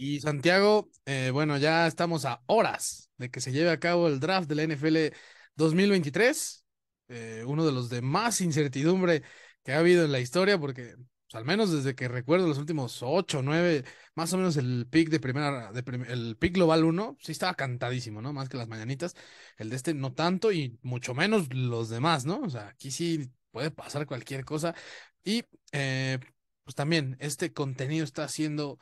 Y Santiago, eh, bueno, ya estamos a horas de que se lleve a cabo el draft de la NFL 2023, eh, uno de los de más incertidumbre que ha habido en la historia, porque pues, al menos desde que recuerdo los últimos ocho, nueve, más o menos el pick de primera, de el pick global uno, sí estaba cantadísimo, ¿no? Más que las mañanitas. El de este no tanto y mucho menos los demás, ¿no? O sea, aquí sí puede pasar cualquier cosa. Y eh, pues también este contenido está siendo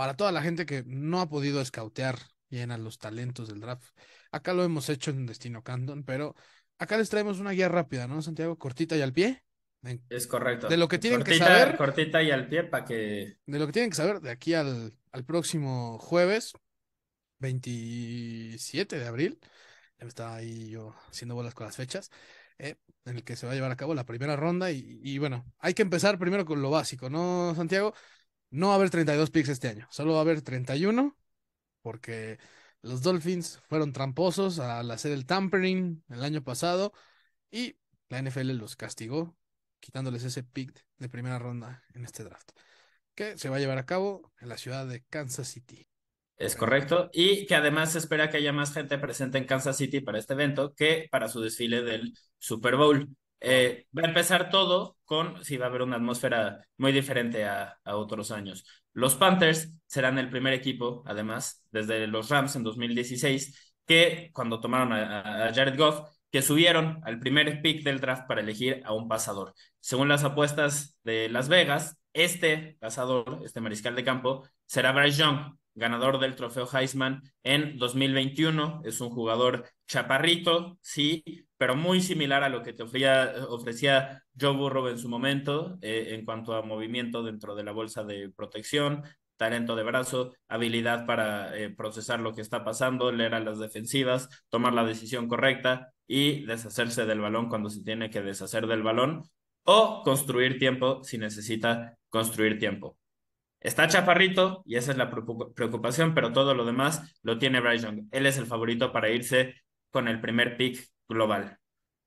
para toda la gente que no ha podido escautear bien a los talentos del draft. Acá lo hemos hecho en Destino Canton, pero acá les traemos una guía rápida, ¿no, Santiago? Cortita y al pie. Es correcto. De lo que tienen que saber. Cortita y al pie para que. De lo que tienen que saber de aquí al, al próximo jueves, 27 de abril. Ya me estaba ahí yo haciendo bolas con las fechas. Eh, en el que se va a llevar a cabo la primera ronda. Y, y bueno, hay que empezar primero con lo básico, ¿no, Santiago? No va a haber 32 picks este año, solo va a haber 31, porque los Dolphins fueron tramposos al hacer el tampering el año pasado y la NFL los castigó quitándoles ese pick de primera ronda en este draft, que se va a llevar a cabo en la ciudad de Kansas City. Es correcto. Y que además se espera que haya más gente presente en Kansas City para este evento que para su desfile del Super Bowl. Eh, va a empezar todo con si va a haber una atmósfera muy diferente a, otros años. Los Panthers serán el primer equipo, además, desde los Rams en 2016, que cuando tomaron a, Jared Goff, que subieron al primer pick del draft para elegir a un pasador. Según las apuestas de Las Vegas, este pasador, este mariscal de campo, será Bryce Young, ganador del trofeo Heisman en 2021. Es un jugador chaparrito, sí, pero muy similar a lo que te ofrecía, Joe Burrow en su momento eh, en cuanto a movimiento dentro de la bolsa de protección, talento de brazo, habilidad para eh, procesar lo que está pasando, leer a las defensivas, tomar la decisión correcta y deshacerse del balón cuando se tiene que deshacer del balón o construir tiempo si necesita construir tiempo. Está chaparrito y esa es la preocupación, pero todo lo demás lo tiene Bryce Young. Él es el favorito para irse con el primer pick global.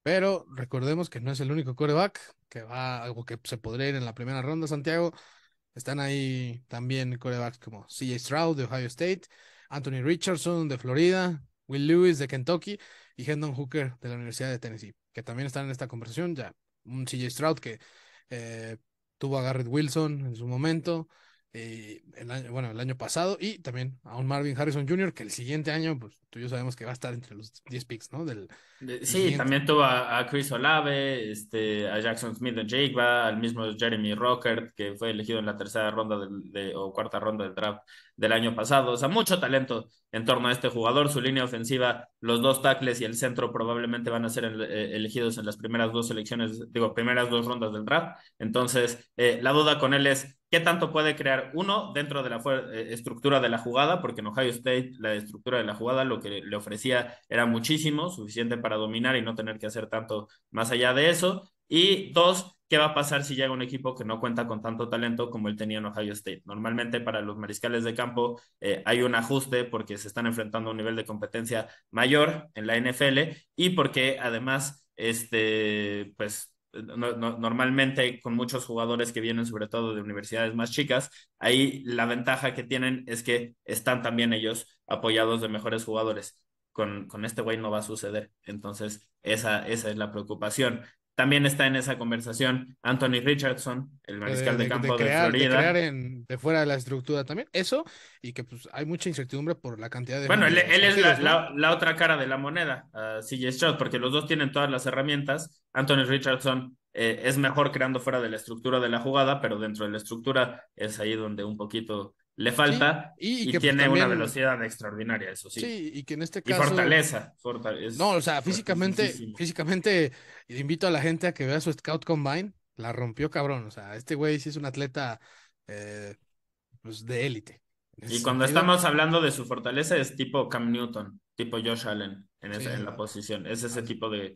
Pero recordemos que no es el único coreback que va, algo que se podría ir en la primera ronda, Santiago. Están ahí también corebacks como CJ Stroud de Ohio State, Anthony Richardson de Florida, Will Lewis de Kentucky y Hendon Hooker de la Universidad de Tennessee, que también están en esta conversación. Ya un CJ Stroud que eh, tuvo a Garrett Wilson en su momento, eh, el, bueno, el año pasado, y también a un Marvin Harrison Jr., que el siguiente año, pues tú y yo sabemos que va a estar entre los 10 picks, ¿no? Del, sí, también tuvo a, Chris Olave, este, a Jackson Smith Jake va al mismo Jeremy Rockert, que fue elegido en la tercera ronda del, de, o cuarta ronda del draft del año pasado. O sea, mucho talento en torno a este jugador. Su línea ofensiva, los dos tackles y el centro probablemente van a ser eh, elegidos en las primeras dos selecciones, digo, primeras dos rondas del draft. Entonces, eh, la duda con él es ¿Qué tanto puede crear uno dentro de la eh, estructura de la jugada? Porque en Ohio State la estructura de la jugada lo que le ofrecía era muchísimo, suficiente para dominar y no tener que hacer tanto más allá de eso. Y dos, ¿qué va a pasar si llega un equipo que no cuenta con tanto talento como él tenía en Ohio State? Normalmente para los mariscales de campo eh, hay un ajuste porque se están enfrentando a un nivel de competencia mayor en la NFL y porque además, este, pues normalmente con muchos jugadores que vienen sobre todo de universidades más chicas, ahí la ventaja que tienen es que están también ellos apoyados de mejores jugadores. Con, con este güey no va a suceder. Entonces, esa, esa es la preocupación. También está en esa conversación Anthony Richardson, el eh, mariscal de, campo de, Florida. De, crear de, fuera de la estructura también. Eso, y que pues hay mucha incertidumbre por la cantidad de. Bueno, él, es la, otra cara de la moneda, uh, CJ Stroud, porque los dos tienen todas las herramientas. Anthony Richardson eh, es mejor creando fuera de la estructura de la jugada, pero dentro de la estructura es ahí donde un poquito le falta y, pues, tiene una velocidad extraordinaria, eso sí. y que en este caso. fortaleza. no, o sea, físicamente, físicamente invito a la gente a que vea su Scout Combine. La rompió cabrón. O sea, este güey sí es un atleta eh, pues de élite. Y cuando estamos hablando de su fortaleza, es tipo Cam Newton, tipo Josh Allen en, la posición. Es ese tipo de,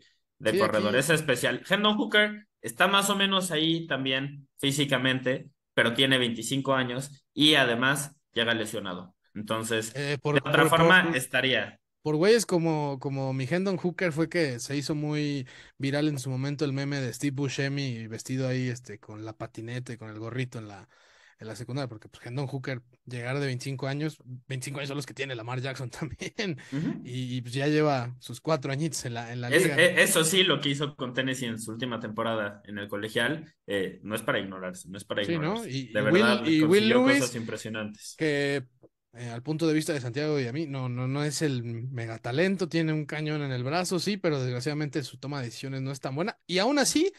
corredor, es especial. Hendon Hooker está más o menos ahí también físicamente, pero tiene 25 años y además llega lesionado. Entonces, eh, de otra forma, estaría. Por güeyes como, como mi Hendon Hooker fue que se hizo muy viral en su momento el meme de Steve Buscemi vestido ahí este, con la patineta y con el gorrito en la, en la secundaria, porque pues Don Hooker llegar de 25 años, 25 años son los que tiene Lamar Jackson también, y, pues ya lleva sus cuatro añitos en la, liga. E, eso sí, lo que hizo con Tennessee en su última temporada en el colegial, eh, no es para ignorarse, no es para sí, Y, de verdad, y impresionantes. Que eh, al punto de vista de Santiago y a mí, no, no, no es el megatalento, tiene un cañón en el brazo, sí, pero desgraciadamente su toma de decisiones no es tan buena, y aún así,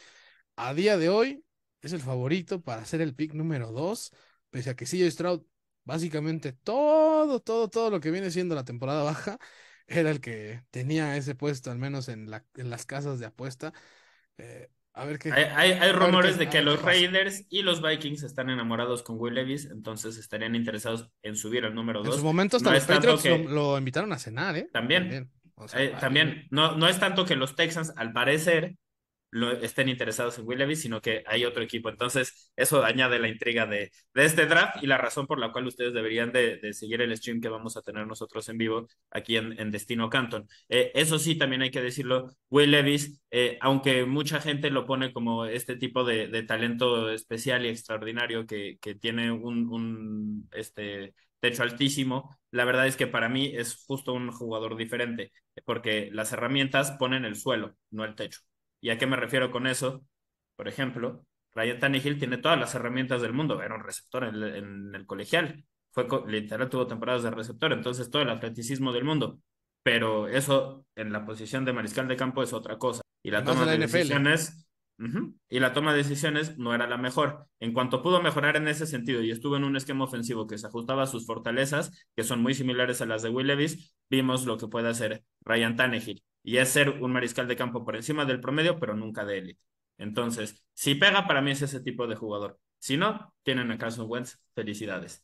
a día de hoy, es el favorito para hacer el pick número 2, pese a que CJ Stroud, básicamente todo, todo, todo lo que viene siendo la temporada baja, era el que tenía ese puesto, al menos en, las casas de apuesta. Eh, a ver qué. Hay, rumores de que los Raiders y los Vikings están enamorados con Will Levis, entonces estarían interesados en subir al número 2. los Patriots lo, invitaron a cenar, ¿eh? También. También. Eh, también. No, no es tanto que los Texans, al parecer, no estén interesados en Will Levis, sino que hay otro equipo. Entonces, eso añade la intriga de, este draft y la razón por la cual ustedes deberían de, seguir el stream que vamos a tener nosotros en vivo aquí en, Destino Canton. Eh, eso sí, también hay que decirlo, Will Levis, eh, aunque mucha gente lo pone como este tipo de, talento especial y extraordinario que, que tiene un, un este, techo altísimo, la verdad es que para mí es justo un jugador diferente, porque las herramientas ponen el suelo, no el techo. ¿Y a qué me refiero con eso? Por ejemplo, Ryan Tannehill tiene todas las herramientas del mundo. Era un receptor en, el colegial. Fue, literal tuvo temporadas de receptor. Entonces, todo el atleticismo del mundo. Pero eso en la posición de mariscal de campo es otra cosa. Y la toma de, decisiones. y la toma de decisiones no era la mejor. En cuanto pudo mejorar en ese sentido y estuvo en un esquema ofensivo que se ajustaba a sus fortalezas, que son muy similares a las de Will vimos lo que puede hacer Ryan Tannehill y es ser un mariscal de campo por encima del promedio, pero nunca de élite. Entonces, si pega, para mí es ese tipo de jugador. Si no, tienen a Carson Wentz, felicidades.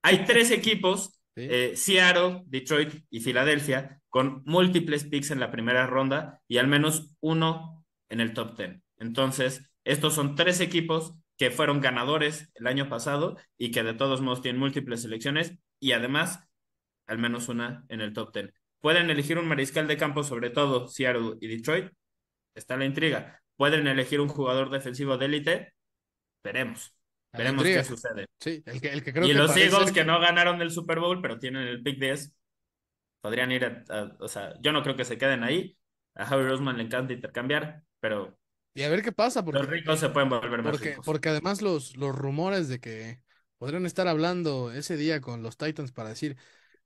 Hay tres equipos, eh, Seattle, Detroit y Filadelfia, con múltiples picks en la primera ronda y al menos uno en el top ten. Entonces, estos son tres equipos que fueron ganadores el año pasado y que de todos modos tienen múltiples selecciones y además al menos una en el top ten. Pueden elegir un mariscal de campo, sobre todo Seattle y Detroit. Está la intriga. Pueden elegir un jugador defensivo de élite. Veremos. Veremos qué sucede. Sí, el que, que y los Eagles que no ganaron el Super Bowl, pero tienen el pick 10, podrían ir a, O sea, yo no creo que se queden ahí. A Javi Rosman le encanta intercambiar, pero. Y a ver qué pasa. Porque, los ricos se pueden volver más porque, ricos. Porque además los, los rumores de que podrían estar hablando ese día con los Titans para decir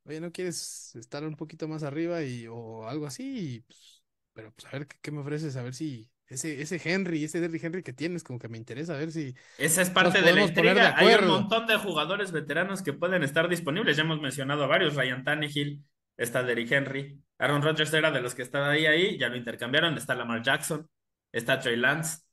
oye, ¿no quieres estar un poquito más arriba y, o algo así? Pues, pero pues a ver ¿qué, me ofreces, a ver si ese, ese Henry, ese Derrick Henry que tienes, como que me interesa, a ver si... Esa es parte de la intriga, hay un montón de jugadores veteranos que pueden estar disponibles, ya hemos mencionado a varios, Ryan Tannehill, está Derrick Henry, Aaron Rodgers era de los que estaba ahí, ahí, ya lo intercambiaron, está Lamar Jackson, está Trey Lance,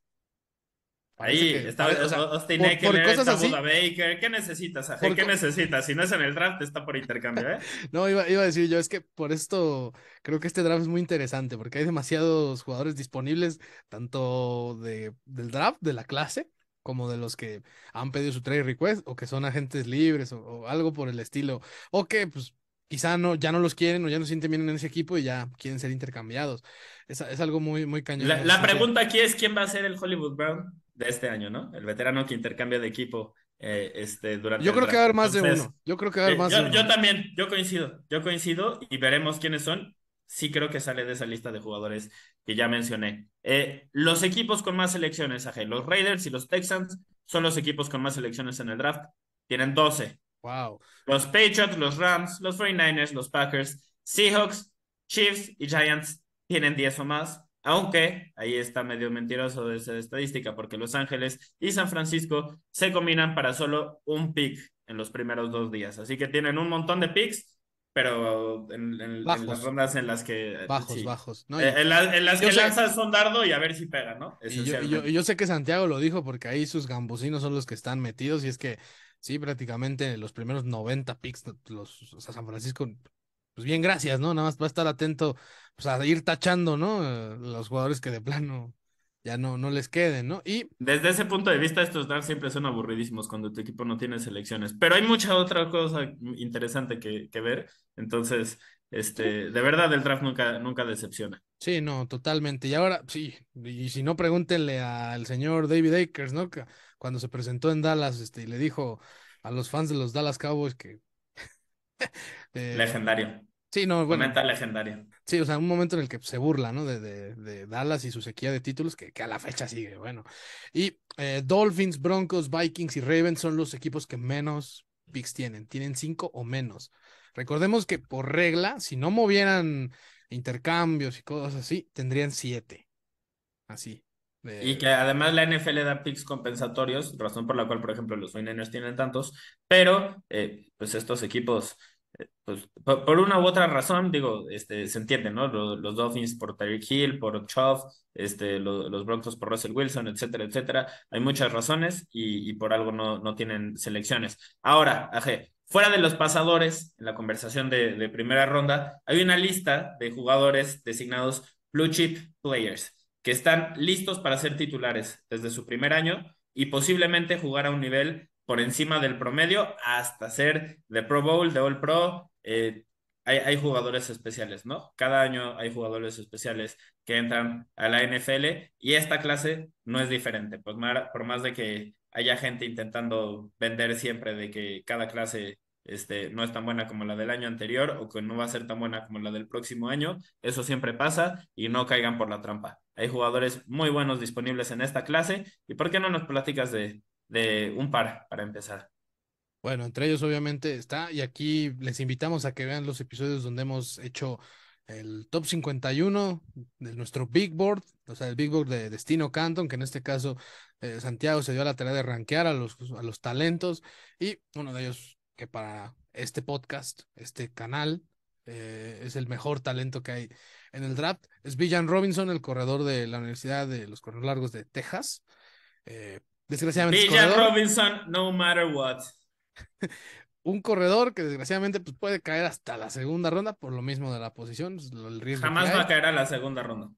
Ahí está o sea, cosas así. Baker. ¿Qué necesitas, ¿Qué necesitas? Si no es en el draft, está por intercambio, ¿eh? no, iba, a decir yo, es que por esto creo que este draft es muy interesante, porque hay demasiados jugadores disponibles, tanto de, del draft, de la clase, como de los que han pedido su trade request, o que son agentes libres, o, algo por el estilo, o que pues quizá no, ya no los quieren o ya no sienten bien en ese equipo y ya quieren ser intercambiados. Es, algo muy, muy cañón. La, pregunta aquí es: ¿quién va a ser el Hollywood Brown? de este año, ¿no? El veterano que intercambia de equipo eh, este, durante. Yo creo que va a haber más de uno. Yo creo que va a haber eh, más yo, de uno. Yo también, yo coincido, yo coincido y veremos quiénes son. Sí creo que sale de esa lista de jugadores que ya mencioné. Eh, los equipos con más selecciones, Ajay, los Raiders y los Texans son los equipos con más selecciones en el draft. Tienen 12. Wow. Los Patriots, los Rams, los 49ers, los Packers, Seahawks, Chiefs y Giants tienen 10 o más. Aunque ahí está medio mentiroso de esa estadística, porque Los Ángeles y San Francisco se combinan para solo un pick en los primeros dos días. Así que tienen un montón de picks, pero en, las rondas en las que. Eh, bajos, bajos. No, eh, en, las que lanzas un dardo y a ver si pega, ¿no? yo, sé que Santiago lo dijo porque ahí sus gambusinos son los que están metidos y es que Sí, prácticamente los primeros 90 picks, los, o sea, San Francisco pues bien, gracias, ¿no? Nada más para estar atento pues, a ir tachando, ¿no? Los jugadores que de plano ya no, no les queden, ¿no? Y desde ese punto de vista, estos drafts siempre son aburridísimos cuando tu equipo no tiene selecciones. Pero hay mucha otra cosa interesante que, ver. Entonces, este, de verdad, el draft nunca, nunca decepciona. Sí, no, totalmente. Y ahora, sí, y si no, pregúntenle al señor David Akers, ¿no? Cuando se presentó en Dallas, este, y le dijo a los fans de los Dallas Cowboys que Eh, legendario. Sí, no, bueno. legendario. Sí, o sea, un momento en el que se burla, ¿no? De, de, Dallas y su sequía de títulos, que, a la fecha sigue, bueno. Y eh, Dolphins, Broncos, Vikings y Ravens son los equipos que menos picks tienen. Tienen cinco o menos. Recordemos que por regla, si no movieran intercambios y cosas así, tendrían siete. Así. Y que además la NFL da picks compensatorios, razón por la cual, por ejemplo, los Winners tienen tantos, pero eh, pues estos equipos, eh, pues, por, una u otra razón, digo, este, se entiende, ¿no? Los, Dolphins por Tyreek Hill, por Chubb, este, los, Broncos por Russell Wilson, etcétera, etcétera. Hay muchas razones y, y por algo no, no tienen selecciones. Ahora, Aje, fuera de los pasadores, en la conversación de, de primera ronda, hay una lista de jugadores designados Blue Chip Players que están listos para ser titulares desde su primer año y posiblemente jugar a un nivel por encima del promedio hasta ser de Pro Bowl, de All Pro. Eh, hay, jugadores especiales, ¿no? Cada año hay jugadores especiales que entran a la NFL y esta clase no es diferente, por más de que haya gente intentando vender siempre de que cada clase este, no es tan buena como la del año anterior o que no va a ser tan buena como la del próximo año, eso siempre pasa y no caigan por la trampa. Hay jugadores muy buenos disponibles en esta clase. ¿Y por qué no nos platicas de, de un par para empezar? Bueno, entre ellos obviamente está, y aquí les invitamos a que vean los episodios donde hemos hecho el top 51 de nuestro Big Board, o sea, el Big Board de Destino Canton, que en este caso eh, Santiago se dio a la tarea de rankear a los, a los talentos, y uno de ellos que para este podcast, este canal, eh, es el mejor talento que hay en el draft. Es Villan Robinson, el corredor de la Universidad de los Corredores Largos de Texas. Eh, desgraciadamente. Robinson, no matter what. un corredor que desgraciadamente pues, puede caer hasta la segunda ronda por lo mismo de la posición. Jamás va a caer a la segunda ronda.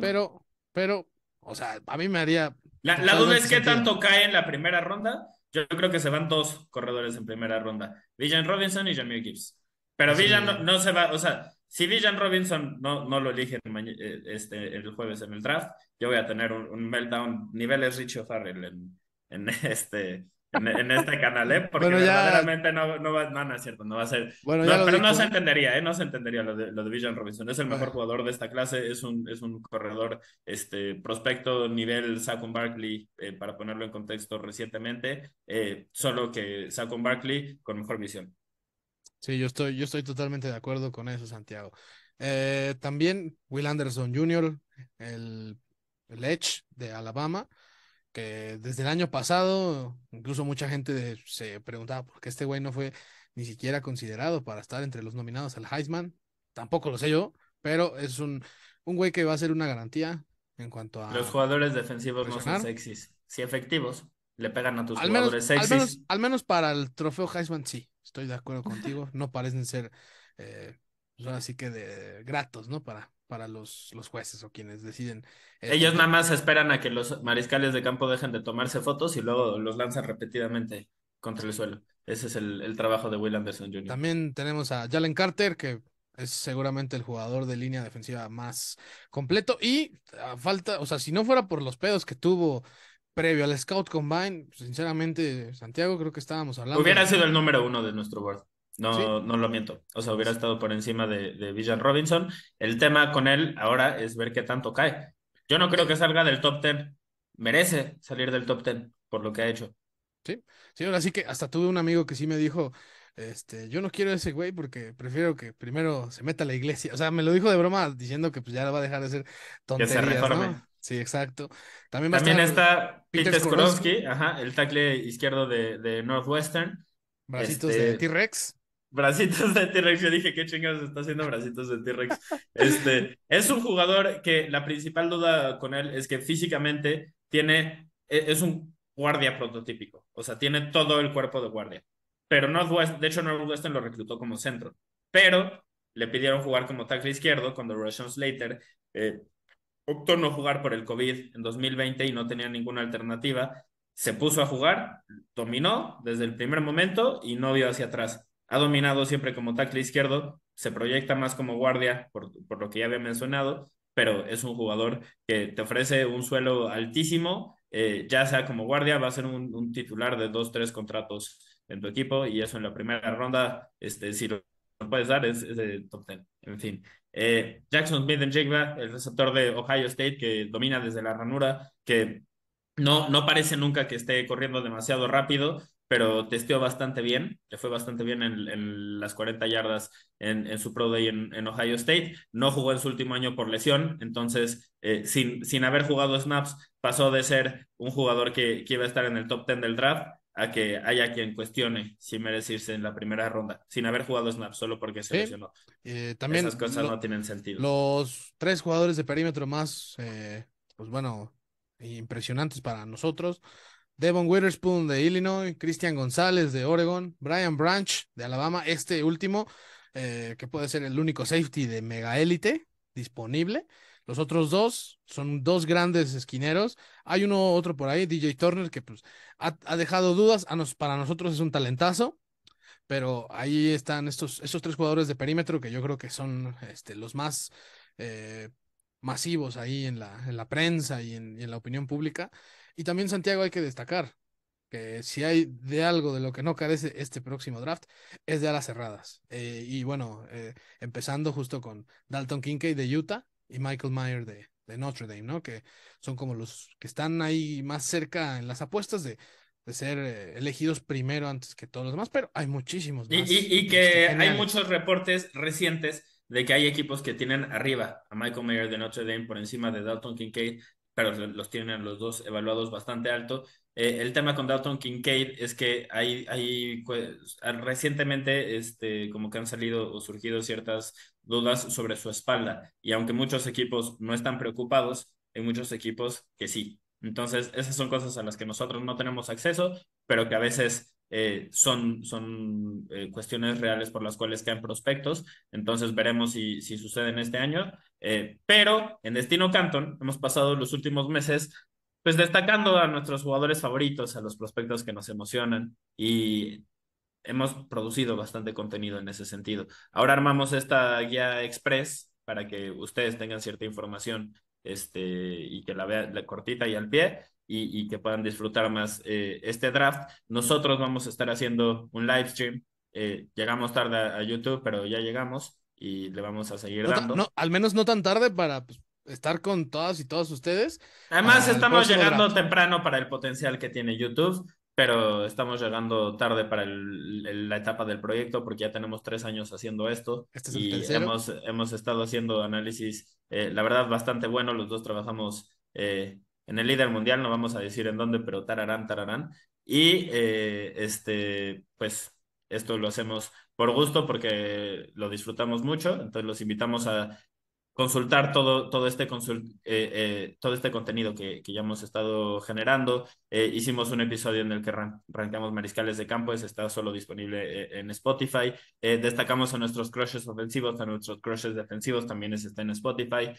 Pero, pero, o sea, a mí me haría. La, duda es que tanto cae en la primera ronda. Yo creo que se van dos corredores en primera ronda: Villan Robinson y Jamil Gibbs. Pero Villan no, se va, o sea, si Villan Robinson no, no lo elige eh, este, el jueves en el draft, yo voy a tener un, meltdown niveles Richie O'Farrell en, este en, este canal, ¿eh? Porque verdaderamente no, no, va, no, es cierto, no va a ser. Bueno, no, pero no se entendería, ¿eh? No se entendería lo de, lo Villan Robinson. Es el mejor jugador de esta clase, es un, es un corredor este, prospecto nivel Saquon Barkley, eh, para ponerlo en contexto recientemente, solo que Saquon Barkley con mejor visión. Sí, yo estoy, yo estoy totalmente de acuerdo con eso, Santiago. Eh, también Will Anderson Jr., el, Edge de Alabama, que desde el año pasado, incluso mucha gente se preguntaba por qué este güey no fue ni siquiera considerado para estar entre los nominados al Heisman. Tampoco lo sé yo, pero es un, un güey que va a ser una garantía en cuanto a. Los jugadores defensivos no son sexys. Si efectivos, le pegan a tus jugadores sexys. al menos, para el trofeo Heisman sí. Estoy de acuerdo contigo. No parecen ser, eh, son pues, así que de, gratos, ¿no? Para, para los, los jueces o quienes deciden. Ellos nada más esperan a que los mariscales de campo dejen de tomarse fotos y luego los lanzan repetidamente contra el suelo. Ese es el, el trabajo de Will Anderson Jr. También tenemos a Jalen Carter, que es seguramente el jugador de línea defensiva más completo y ah, falta, o sea, si no fuera por los pedos que tuvo previo al Scout Combine, pues, sinceramente, Santiago, creo que estábamos hablando. Hubiera sido el número uno de nuestro board. No, no lo miento. O sea, hubiera estado por encima de, de Villan Robinson. El tema con él ahora es ver qué tanto cae. Yo no creo que salga del top ten. Merece salir del top ten por lo que ha hecho. Sí, sí, ahora sí que hasta tuve un amigo que sí me dijo, este, yo no quiero ese güey porque prefiero que primero se meta a la iglesia. O sea, me lo dijo de broma diciendo que pues ya va a dejar de ser tonterías, Sí, exacto. También, está Peter Skorowski, ajá, el tackle izquierdo de, Northwestern. Bracitos este de T-Rex. Bracitos de T-Rex, yo dije, ¿qué chingados está haciendo Bracitos de T-Rex? Este, es un jugador que la principal duda con él es que físicamente tiene, e, es un guardia prototípico, o sea, tiene todo el cuerpo de guardia. Pero Northwest, de hecho, Northwestern lo reclutó como centro, pero le pidieron jugar como tackle izquierdo cuando Russian Slater eh, optó no jugar por el COVID en 2020 y no tenía ninguna alternativa. Se puso a jugar, dominó desde el primer momento y no vio hacia atrás. Ha dominado siempre como tackle izquierdo, se proyecta más como guardia, por, lo que ya había mencionado, pero es un jugador que te ofrece un suelo altísimo, eh, ya sea como guardia, va a ser un, titular de dos, tres contratos en tu equipo y eso en la primera ronda, este, si lo puedes dar, es, es de top ten. En fin, eh, Jackson Smith en Jigba, el receptor de Ohio State que domina desde la ranura, que no, no parece nunca que esté corriendo demasiado rápido, pero testeó bastante bien, le fue bastante bien en, las 40 yardas en, su Pro Day en, Ohio State. No jugó en su último año por lesión, entonces eh, sin, sin haber jugado snaps pasó de ser un jugador que, que iba a estar en el top 10 del draft a que haya quien cuestione si merece irse en la primera ronda, sin haber jugado snap, solo porque se lesionó. Eh, también Esas cosas no tienen sentido. Los tres jugadores de perímetro más, eh, pues bueno, impresionantes para nosotros. Devon Witherspoon de Illinois, Christian González de Oregon, Brian Branch de Alabama, este último, eh, que puede ser el único safety de mega élite disponible. Los otros dos son dos grandes esquineros. Hay uno otro por ahí, DJ Turner, que pues ha, dejado dudas. A nos, para nosotros es un talentazo. Pero ahí están estos, tres jugadores de perímetro que yo creo que son este, los más eh, masivos ahí en la, en la prensa y en, la opinión pública. Y también Santiago hay que destacar que si hay de algo de lo que no carece este próximo draft es de alas cerradas. Eh, y bueno, eh, empezando justo con Dalton Kincaid de Utah, y Michael Meyer de, Notre Dame, ¿no? Que son como los que están ahí más cerca en las apuestas de, ser eh, elegidos primero antes que todos los demás, pero hay muchísimos. y, que este hay muchos reportes recientes de que hay equipos que tienen arriba a Michael Mayer de Notre Dame por encima de Dalton Kincaid, los tienen los dos evaluados bastante alto. Eh, el tema con Dalton Kincaid es que hay, pues, hay ah, recientemente este, como que han salido o surgido ciertas dudas sobre su espalda y aunque muchos equipos no están preocupados, hay muchos equipos que sí. Entonces, esas son cosas a las que nosotros no tenemos acceso, pero que a veces eh, son, son eh, cuestiones reales por las cuales quedan prospectos. Entonces, veremos si, si sucede en este año. Eh, pero en Destino Canton hemos pasado los últimos meses pues destacando a nuestros jugadores favoritos, a los prospectos que nos emocionan y hemos producido bastante contenido en ese sentido. Ahora armamos esta guía express para que ustedes tengan cierta información este, y que la vean la cortita y al pie y, que puedan disfrutar más eh, este draft. Nosotros vamos a estar haciendo un live stream. Eh, llegamos tarde a YouTube, pero ya llegamos y le vamos a seguir dando. No, al menos no tan tarde para pues, estar con todas y todos ustedes. Además, estamos llegando temprano para el potencial que tiene YouTube, pero estamos llegando tarde para la etapa del proyecto porque ya tenemos tres años haciendo esto este y hemos, hemos estado haciendo análisis, eh, la verdad, bastante bueno. Los dos trabajamos eh, en el líder mundial, no vamos a decir en dónde, pero tararán, tararán. Y eh, este, pues esto lo hacemos por gusto porque lo disfrutamos mucho, entonces los invitamos a consultar todo, todo, este, eh, eh, todo este contenido que, ya hemos estado generando. Eh, hicimos un episodio en el que ran, mariscales de campo, está solo disponible en Spotify. destacamos a nuestros crushes ofensivos, a nuestros crushes defensivos, también está en Spotify.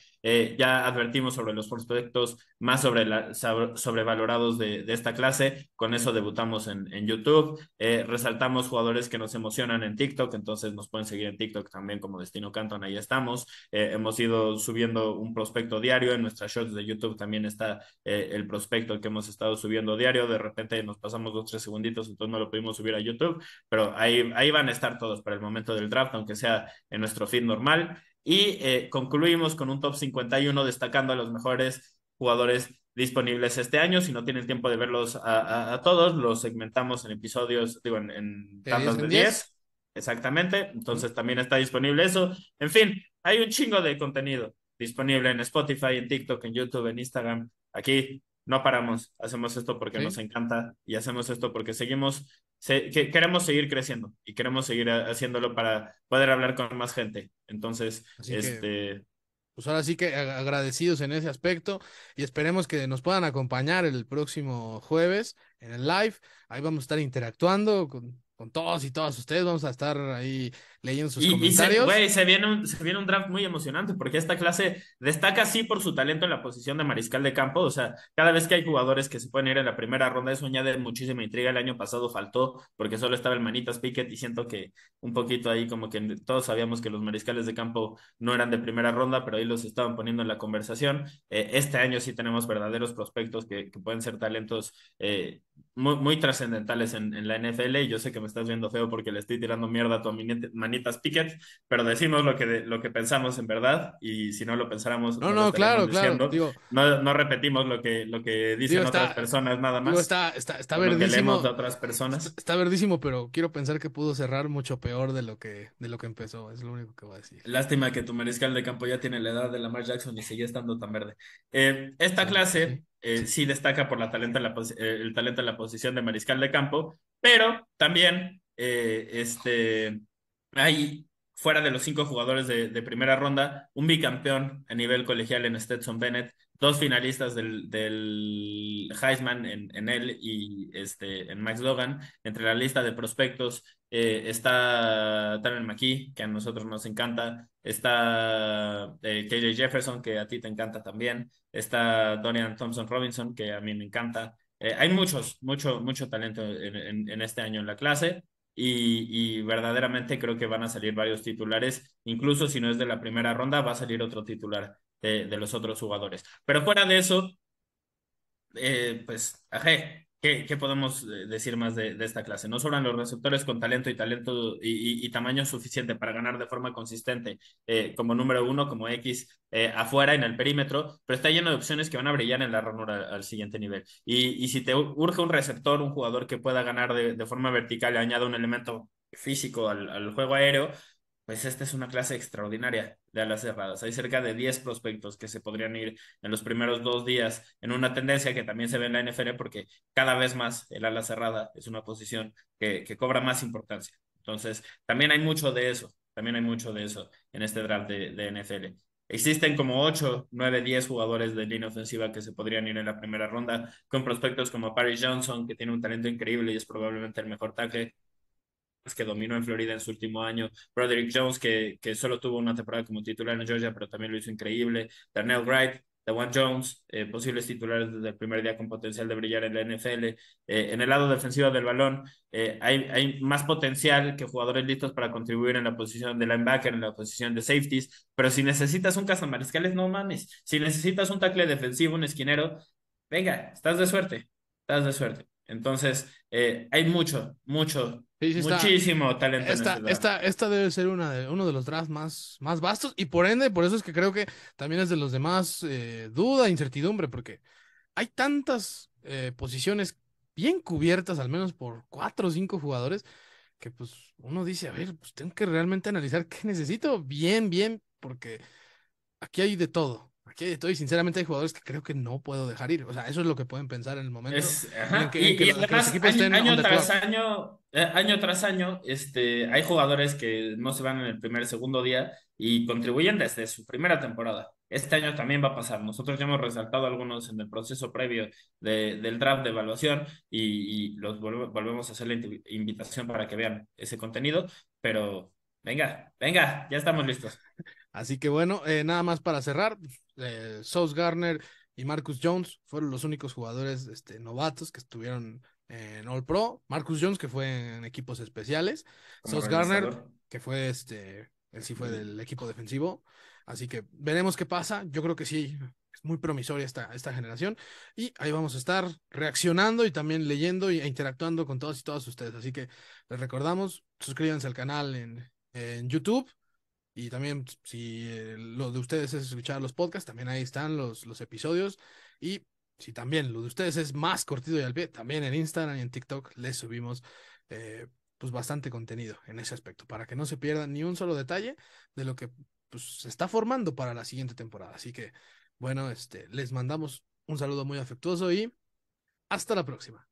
ya advertimos sobre los prospectos más sobre la, sobrevalorados de, esta clase, con eso debutamos en, en YouTube. resaltamos jugadores que nos emocionan en TikTok, entonces nos pueden seguir en TikTok también como Destino Canton, ahí estamos. hemos ido subiendo un prospecto diario, en nuestras Shorts de YouTube también está eh, el prospecto que hemos estado subiendo diario, de repente nos pasamos dos, tres segunditos, entonces no lo pudimos subir a YouTube, pero ahí, ahí van a estar todos para el momento del draft, aunque sea en nuestro feed normal. Y eh, concluimos con un top 51 destacando a los mejores jugadores disponibles este año. Si no tienen tiempo de verlos a, todos, los segmentamos en episodios, digo, en, en de 10. Exactamente, entonces también está disponible eso. En fin, hay un chingo de contenido disponible en Spotify, en TikTok, en YouTube, en Instagram. Aquí no paramos, hacemos esto porque nos encanta y hacemos esto porque seguimos, queremos seguir creciendo y queremos seguir haciéndolo para poder hablar con más gente. Entonces, este... pues ahora sí que agradecidos en ese aspecto y esperemos que nos puedan acompañar el próximo jueves en el live. Ahí vamos a estar interactuando con, con todos y todas ustedes. Vamos a estar ahí leyendo sus y, comentarios. Güey, se, viene un, draft muy emocionante porque esta clase destaca sí por su talento en la posición de mariscal de campo. O sea, cada vez que hay jugadores que se pueden ir en la primera ronda, eso añade muchísima intriga. El año pasado faltó porque solo estaba el Manitas Piquet y siento que un poquito ahí como que todos sabíamos que los mariscales de campo no eran de primera ronda, pero ahí los estaban poniendo en la conversación. Eh, este año sí tenemos verdaderos prospectos que, pueden ser talentos eh, muy, trascendentales en, la NFL y yo sé que me estás viendo feo porque le estoy tirando mierda a tu aminete, hermanitas Pickett, pero decimos lo que, lo que pensamos en verdad y si no lo pensáramos... No, no, claro, claro. no, no, repetimos lo que, lo que dicen otras personas nada más. está, está, verdísimo. leemos de otras personas. Está, verdísimo, pero quiero pensar que pudo cerrar mucho peor de lo que, de lo que empezó, es lo único que voy a decir. Lástima que tu mariscal de campo ya tiene la edad de Lamar Jackson y sigue estando tan verde. Eh, esta clase... Eh, sí. destaca por la talento, la eh, el talento en la posición de mariscal de campo, pero también este, hay fuera de los cinco jugadores de, primera ronda, un bicampeón a nivel colegial en Stetson Bennett, dos finalistas del, Heisman en, él y este, en Max Logan, Entre la lista de prospectos eh, está Tanner McKee, que a nosotros nos encanta, está eh, KJ Jefferson, que a ti te encanta también, está Dorian Thompson Robinson, que a mí me encanta. Eh, hay muchos, mucho, mucho talento en este año en la clase. Y, verdaderamente creo que van a salir varios titulares, incluso si no es de la primera ronda, va a salir otro titular de, los otros jugadores. Pero fuera de eso, eh, pues, ajé, ¿Qué, podemos eh, decir más de, esta clase? No sobran los receptores con talento y talento y, tamaño suficiente para ganar de forma consistente eh, como número uno, como X eh, afuera en el perímetro, pero está lleno de opciones que van a brillar en la ranura al siguiente nivel. Y, si te urge un receptor, un jugador que pueda ganar de, forma vertical y añada un elemento físico al, juego aéreo, pues esta es una clase extraordinaria de alas cerradas. Hay cerca de 10 prospectos que se podrían ir en los primeros dos días en una tendencia que también se ve en la NFL porque cada vez más el ala cerrada es una posición que, cobra más importancia. Entonces, también hay mucho de eso, también hay mucho de eso en este draft de, NFL. Existen como 8, 9, 10 jugadores de línea ofensiva que se podrían ir en la primera ronda, con prospectos como Paris Johnson, que tiene un talento increíble y es probablemente el mejor tackle, que dominó en Florida en su último año, Broderick Jones, que, que solo tuvo una temporada como titular en Georgia, pero también lo hizo increíble, Darnell Wright, Dewan Jones, eh, posibles titulares desde el primer día con potencial de brillar en la NFL. Eh, en el lado defensivo del balón, eh, hay, hay, más potencial que jugadores listos para contribuir en la posición de linebacker, en la posición de safeties, pero si necesitas un cazamariscales, no mames. Si necesitas un tackle defensivo, un esquinero, venga, estás de suerte, estás de suerte. Entonces, hay mucho, mucho Muchísimo talento. Esta, esta, debe ser una de, uno de los drafts más, más vastos y por ende, por eso es que creo que también es de los demás eh, duda, incertidumbre, porque hay tantas eh, posiciones bien cubiertas, al menos por cuatro o cinco jugadores, que pues uno dice, a ver, pues tengo que realmente analizar qué necesito bien, bien, porque aquí hay de todo. Aquí estoy sinceramente hay jugadores que creo que no puedo dejar ir. O sea, eso es lo que pueden pensar en el momento. que, año, tras año, eh, año tras año, este, hay jugadores que no se van en el primer, segundo día y contribuyen desde su primera temporada. Este año también va a pasar. Nosotros ya hemos resaltado algunos en el proceso previo de, del draft de evaluación y, los volvemos a hacer la invitación para que vean ese contenido. Pero venga, venga, ya estamos listos. Así que bueno, eh, nada más para cerrar, eh, Sauce Garner y Marcus Jones fueron los únicos jugadores este, novatos que estuvieron en All Pro. Marcus Jones, que fue en equipos especiales. Sauce Garner, que fue este, él sí fue del equipo defensivo. Así que veremos qué pasa. Yo creo que sí, es muy promisoria esta, esta generación. Y ahí vamos a estar reaccionando y también leyendo e interactuando con todos y todas ustedes. Así que les recordamos, suscríbanse al canal en, en YouTube y también, si eh, lo de ustedes es escuchar los podcasts, también ahí están los, los episodios. Y si también lo de ustedes es más cortito y al pie, también en Instagram y en TikTok les subimos eh, pues bastante contenido en ese aspecto, para que no se pierdan ni un solo detalle de lo que pues, se está formando para la siguiente temporada. Así que, bueno, este, les mandamos un saludo muy afectuoso y hasta la próxima.